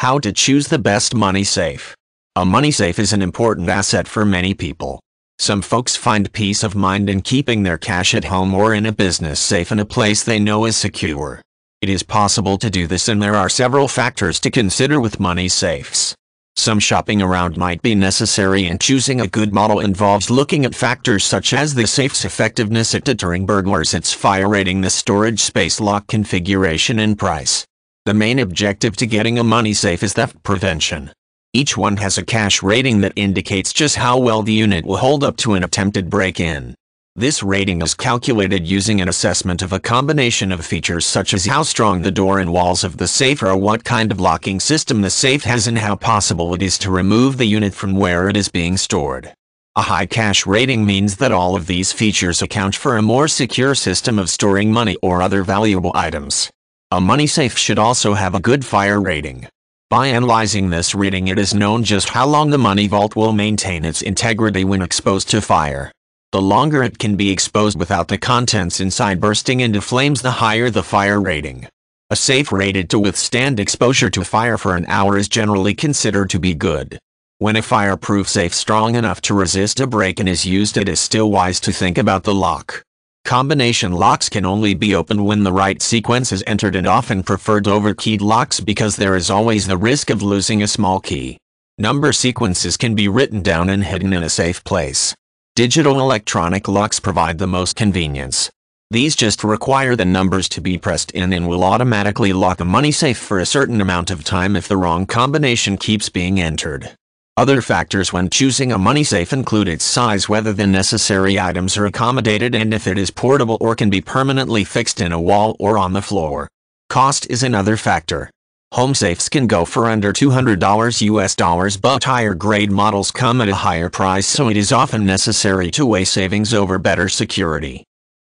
How to choose the best money safe. A money safe is an important asset for many people. Some folks find peace of mind in keeping their cash at home or in a business safe in a place they know is secure. It is possible to do this and there are several factors to consider with money safes. Some shopping around might be necessary and choosing a good model involves looking at factors such as the safe's effectiveness at deterring burglars, its fire rating, the storage space lock configuration and price. The main objective to getting a money safe is theft prevention. Each one has a cash rating that indicates just how well the unit will hold up to an attempted break-in. This rating is calculated using an assessment of a combination of features such as how strong the door and walls of the safe are, what kind of locking system the safe has, and how possible it is to remove the unit from where it is being stored. A high cash rating means that all of these features account for a more secure system of storing money or other valuable items. A money safe should also have a good fire rating. By analyzing this rating it is known just how long the money vault will maintain its integrity when exposed to fire. The longer it can be exposed without the contents inside bursting into flames the higher the fire rating. A safe rated to withstand exposure to fire for an hour is generally considered to be good. When a fireproof safe strong enough to resist a break-in is used it is still wise to think about the lock. Combination locks can only be opened when the right sequence is entered and often preferred over keyed locks because there is always the risk of losing a small key. Number sequences can be written down and hidden in a safe place. Digital electronic locks provide the most convenience. These just require the numbers to be pressed in and will automatically lock a money safe for a certain amount of time if the wrong combination keeps being entered. Other factors when choosing a money safe include its size whether the necessary items are accommodated and if it is portable or can be permanently fixed in a wall or on the floor. Cost is another factor. Home safes can go for under $200 US dollars but higher grade models come at a higher price so it is often necessary to weigh savings over better security.